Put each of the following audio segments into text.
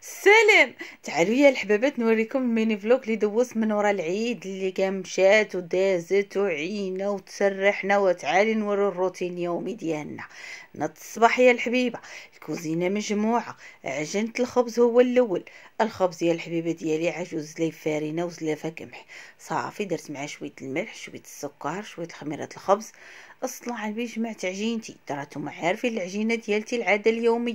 سلام تعالوا يا الحبابات نوريكم الميني فلوك اللي دوزت من ورا العيد اللي كان مشات ودازت وعينا وتسرحنا وتعالي نوري الروتين اليومي ديالنا نط الصباح يا الحبيبه الكوزينه مجموعه عجنة الخبز هو الاول الخبز يا الحبيبه ديالي عجوز زلايف فارينه وزلافه قمح صافي درت معاه شويه الملح شويه السكر شويه خميره الخبز اصلا على جمعت عجينتي تراتهم عارفين العجينه ديالتي العاده اليوميه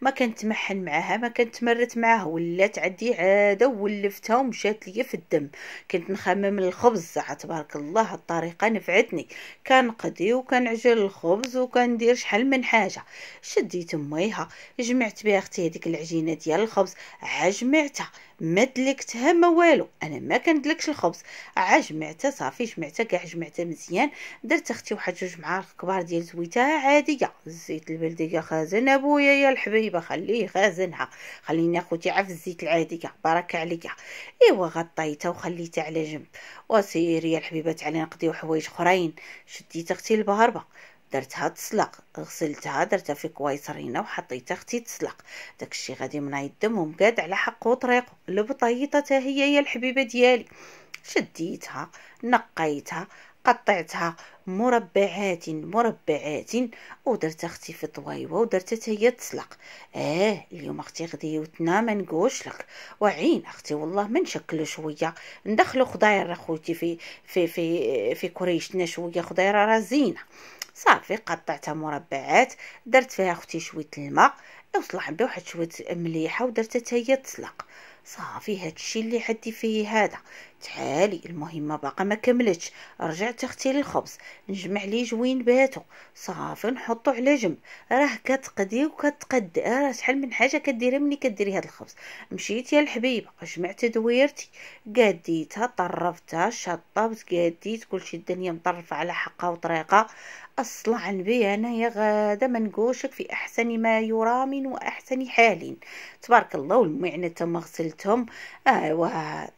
ما كنتمحن معاها ما كنتمرت معاها ولات عندي عاده ولفتها ومشات ليا في الدم كنت نخمم الخبز تبارك الله الطريقه نفعتني كنقضي عجل الخبز وكندير شحال من من حاجه شديت ميها جمعت بها اختي هذيك العجينه ديال الخبز عجمعتها ما دلكتها ما والو انا ما كندلكش الخبز عجمعتها صافي جمعتها كاع جمعتها مزيان درت اختي واحد جوج معالق كبار ديال زويتها عاديه الزيت البلدي يا خازن ابويا يا الحبيبه خليه خازنها خليني اخوتي عف الزيت العادي بركه عليا ايوا غطيتها وخليتها على جنب وسيري يا الحبيبه تعالي نقضيو حوايج اخرين شديت اختي البهربه درتها تسلق غسلتها درتها في كويصر هنا وحطيتها اختي تسلق داكشي غادي من يدم ومقاد على حقه وطريقه البطيطه حتى هي هي الحبيبه ديالي شديتها نقيتها قطعتها مربعات مربعات ودرت اختي في طويوه ودرت حتى هي تسلق اه اليوم اختي غدي وتنا ما نقولش لك وعين اختي والله ما نشكلو شويه ندخلو خضيره اخوتي في في في في كريشتنا شويه خضيره راه زينه صافي قطعتها مربعات درت فيها اختي شويه الماء وصلح بها واحد شويه مليحه ودرت حتى هي تسلق صافي هادشي اللي حدي فيه هذا تعالي المهمه باقا ما كملتش رجع تختي الخبز نجمع ليه جوين باتو صافي نحطو على جنب راه كتقدي وكتقد راه شحال من حاجه كديري ملي كديري هاد الخبز مشيت يا الحبيبه جمعت دويرتي قديتها طرفتها شطبت قديت كلشي الدنيا مطرفه على حقها وطريقه اصلع بي انايا غادا منقوشك في احسن ما يرام واحسن حال تبارك الله والمعنى تما غسلت وقتهم ايوا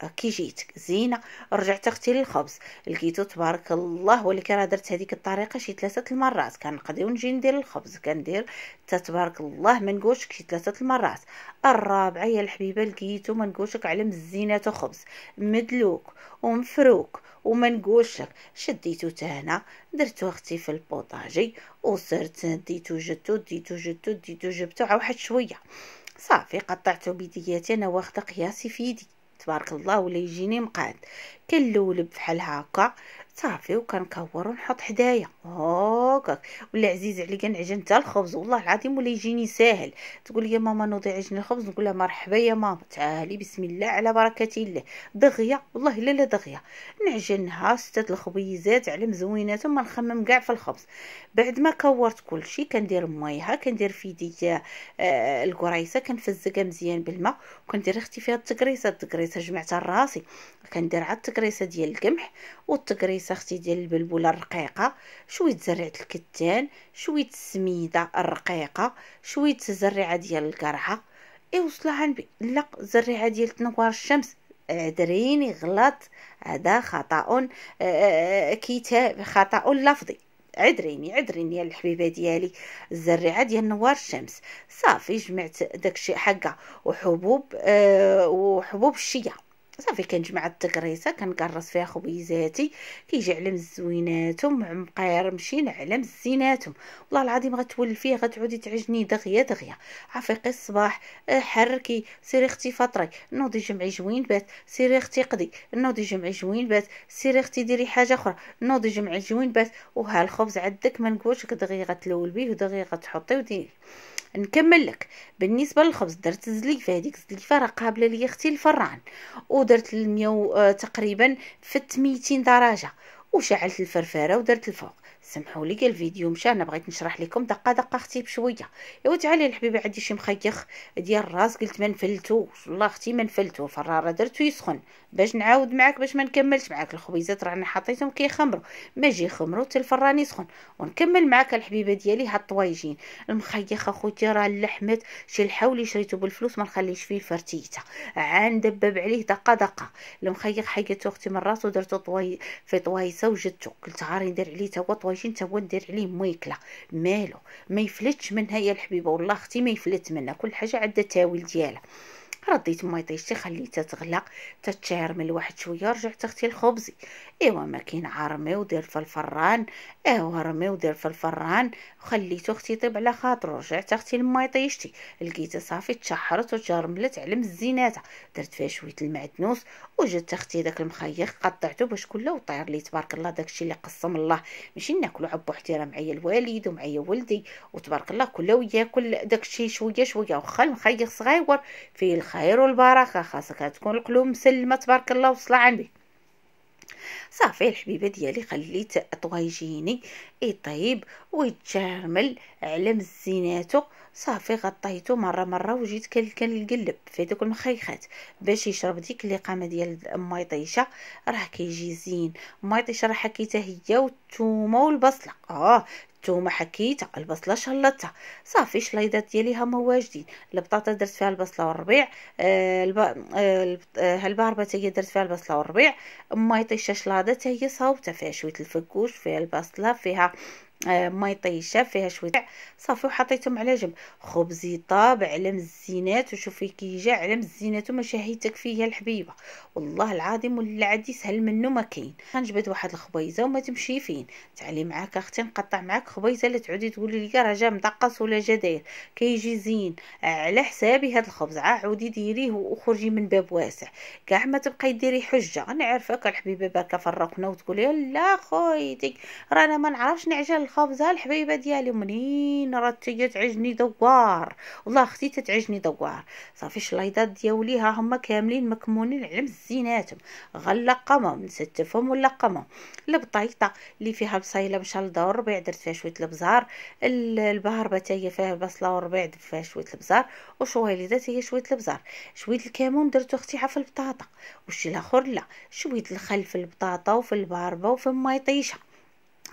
آه، كي جيت زينه رجعت اختي للخبز لقيتو تبارك الله ولكن راه درت هذيك الطريقه شي ثلاثه المرات كنقضي ونجي ندير الخبز كندير تبارك الله ما نقولش شي ثلاثه المرات الرابعه يا الحبيبه لقيتو ما نقولشك على مزينه خبز مدلوك ومفروك وما نقولشك شديتو تهنا درتو اختي في البوطاجي وصرت ديتو جتو ديتو جتو ديتو جبتو عا واحد شويه صافي قطعته بديات انا واخده قياسي في يدي تبارك الله ولا يجيني مقاد كنلولب بحال هكا صافي وكنكور ونحط حدايا هكاك ولا عزيز عليا كنعجن حتى الخبز والله العظيم ولا يجيني ساهل تقول لي ماما نوضي عجن الخبز نقول لها مرحبا يا ماما تعالي بسم الله على بركه الله دغيا والله الا لا دغيا نعجنها سته الخبيزات على مزوينات ثم نخمم كاع في الخبز بعد ما كورت كل شيء كندير ميها كندير في يديا آه، الكريسه كنفزقها مزيان بالماء وكندير اختي فيها التكريسه التكريسه جمعتها لراسي كندير عاد تقريصه ديال القمح والتقريصه اختي ديال البلبوله الرقيقه شويه زريعه الكتان شويه السميده الرقيقه شويه زريعه ديال القرعه اي وصلها عندي لا زريعه ديال تنوار الشمس عذريني غلط هذا خطا آه، آه، كتاب خطا لفظي عذريني عذريني يا الحبيبه ديالي الزريعه ديال نوار الشمس صافي جمعت داكشي حقه وحبوب أه وحبوب الشيا صافي كنجمع التكريسه كنقرص فيها خبيزاتي كيجي على مزويناتهم مشي على مزيناتهم والله العظيم غتولي فيه غتعودي تعجني دغيا دغيا عفيقي الصباح آه، حركي سيري اختي فطري نوضي جمعي جوين بات سيري اختي قدي نوضي جمعي جوين بات سيري اختي ديري حاجه اخرى نوضي جمعي جوين بات وها الخبز عندك ما نقولش دغيا غتلول بيه ودغيا غتحطي وديري نكمل لك بالنسبه للخبز درت الزليفه هذيك الزليفه راه قابله ليا اختي الفران و ودرت المية آه، تقريبا في 200 درجه وشعلت الفرفاره ودرت الفوق سمحوا لي الفيديو مشى انا بغيت نشرح لكم دقه دقه اختي بشويه ايوا تعالي الحبيبي عندي شي مخيخ ديال الراس قلت ما نفلتو والله اختي ما نفلتو الفراره درتو يسخن باش نعاود معاك باش ما نكملش معاك الخبيزات رانا حطيتهم كيخمروا ما يجي يخمروا حتى الفران يسخن ونكمل معاك الحبيبه ديالي هاد الطوايجين المخيخ اخوتي راه اللحمات شي الحولي شريته بالفلوس ما نخليش فيه فرتيته عان دبب عليه دقه دقه المخيخ حيدته اختي من راسو درتو طوي في طوايسه وجدته قلت غاري ندير عليه تا هو حوايج انت هو دير عليه ميكله مالو ما يفلتش منها يا الحبيبه والله اختي ما يفلت منها كل حاجه عندها التاويل ديالها رديت ميطيشتي خليتها تغلق من واحد شويه رجعت اختي الخبزي ايوا ما كاين عرمي ودير في الفران ايوا رمي ودير في الفران وخليت اختي يطيب على خاطرو رجعت اختي لميطيشتي لقيتها صافي تشحرت وتجرملت على مزيناتها درت فيها شويه المعدنوس وجدت اختي داك المخيخ قطعته باش كله وطير لي تبارك الله داكشي اللي قسم الله ماشي ناكلو عبو احترام معايا الوالد ومعايا ولدي وتبارك الله كله وياكل داكشي شويه شويه واخا المخيخ صغير فيه الخ الخير والبركه خاصك تكون القلوب مسلمه تبارك الله وصلى عندي صافي الحبيبه ديالي خليت طويجيني يطيب ويتجرمل على مزيناتو صافي غطيته مره مره وجيت كنقلب في دوك المخيخات باش يشرب ديك اللقامه ديال طيشه راه كيجي زين طيشه راه حكيتها هي والثومه والبصله اه التومه حكيتها البصله شلطتها صافي شلايضات ديالي هما واجدين البطاطا درت فيها البصله والربيع آه الب... آه الباربه آه، تاهي درت فيها البصله والربيع يطيش شلاضه تاهي صاوبتها فيها شويه الفكوش فيها البصله فيها آه، ما يطيشه فيها شويه صافي وحطيتهم على جنب خبزي طاب علم الزينات وشوفي كي جا علم الزينات وماشي هيتك يا الحبيبه والله العظيم ولا عاد يسهل منه ما كاين غنجبد واحد الخبيزه وما تمشي فين تعالي معاك اختي نقطع معاك خبيزه لا تعودي تقولي لي راه جا مدقص ولا جا داير كيجي زين على حسابي هاد الخبز عاودي ديريه وخرجي من باب واسع كاع ما تبقاي ديري حجه انا عارفاك الحبيبه باركه فرقنا وتقولي لا خويتك رانا ما نعرفش نعجل الخبزه الحبيبه ديالي منين راه هي تعجني دوار والله اختي تتعجني دوار صافي الشلايضات ديالي ها هما كاملين مكمونين على مزيناتهم غنلقمهم نستفهم ونلقمهم البطيطه اللي فيها بصيله مشى لدار الربيع درت فيها شويه البزار البهربه حتى هي فيها البصله والربيع درت فيها شويه البزار وشويليدات هي شويه البزار شويه الكمون درتو اختي في البطاطا وشي الاخر لا شويه الخل في البطاطا وفي البهربه وفي المايطيشه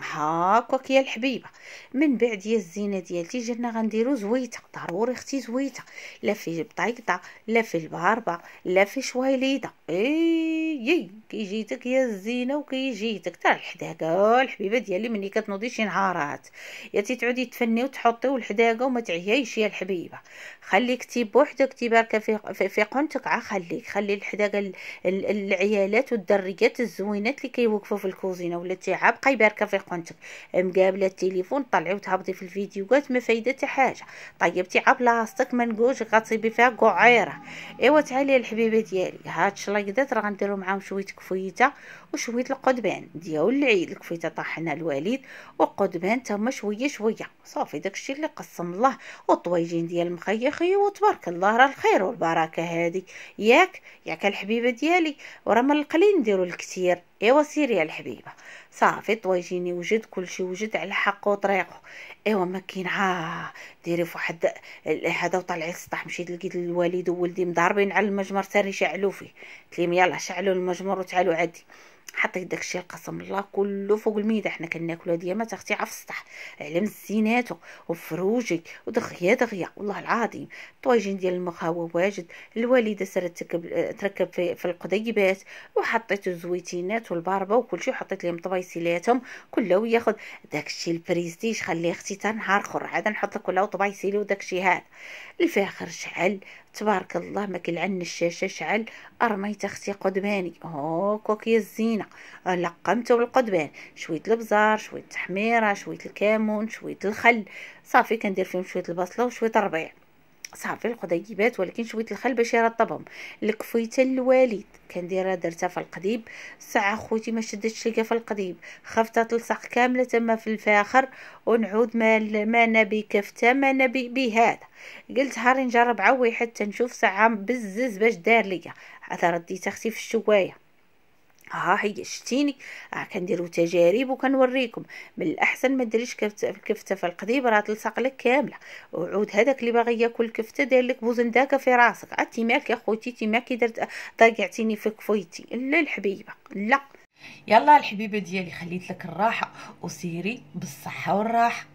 هاكاك يا الحبيبه من بعد يا الزينه ديالتي جرنا غنديرو زويته ضروري اختي زويته لا في بطيطه لا في البهربه لا في شويليده اي اي كيجيتك يا الزينه وكيجيتك تاع الحداقه الحبيبه ديالي ملي كتنوضي شي نهارات يا تتعودي تفني وتحطي والحداقه وما تعيايش يا الحبيبه خليك تي بوحدك باركه في في قنتك عا خليك خلي الحداقه العيالات والدريات الزوينات اللي كيوقفوا في الكوزينه ولا تي عابقه يباركه في كنت مقابله التليفون طلعي وتهبطي في الفيديوهات ما فايده حتى حاجه طيبتي طيب، على بلاصتك ما نقولش غتصيبي فيها كعيره ايوا تعالي الحبيبه ديالي هاد الشلايضات راه غنديرو معاهم شويه كفويته وشوية القضبان ديال العيد الكفيته طاحنا الواليد والقضبان تما شويه شويه صافي داكشي اللي قسم الله والطويجين ديال المخيخي وتبارك الله راه الخير والبركه هذه ياك ياك الحبيبه ديالي وراه ما القليل نديرو الكثير ايوا سيري يا الحبيبه صافي طويجيني وجد كلشي وجد على حقه وطريقه ايوا ما كاين ها ديري فواحد هذا وطلعي للسطح مشيت لقيت الوالد وولدي مضاربين على المجمر ساري شعلو فيه قلت لهم يلا شعلوا المجمر وتعالوا عادي حطيت داكشي القسم الله كله فوق الميده حنا كناكلو ديامات اختي عا في على مزيناتو وفروجي ودغيا دغيا والله العظيم الطواجين ديال المخ هو واجد الوالده سرت تركب تركب في, في القضيبات وحطيت الزويتينات والباربه وكلشي وحطيت لهم طبايسيلاتهم كله وياخد داكشي البريستيج خليه اختي تا نهار اخر عاد نحط لك ولاو وداكشي هذا الفاخر شعل تبارك الله ما كيلعن الشاشه شعل ارميت اختي قدباني هوكوك كي الزينه لقمته بالقدبان شويه البزار شويه التحميره شويه الكمون شويه الخل صافي كندير فيهم شويه البصله وشويه الربيع صافي القضيبات ولكن شويه الخل باش يرطبهم الواليد كان كنديرها درتها في القضيب ساعه خوتي ما شدتش ليا في القضيب خفت تلصق كامله تما في الفاخر ونعود ما ما نبي كفته ما نبي بهذا قلت هاري نجرب عوي حتى نشوف ساعه بزز باش دار ليا عاد رديت اختي في الشوايه ها هي شتيني اه كنديرو تجارب وكنوريكم من الاحسن ما ديريش الكفته في القضيب راه تلصق لك كامله وعود هذاك اللي باغي ياكل الكفته داير لك بوزنداكه في راسك عتي أه، مالك يا خوتي انت مالك درت أه، ضيعتيني في كفويتي لا الحبيبه لا يلا الحبيبه ديالي خليت لك الراحه وسيري بالصحه والراحه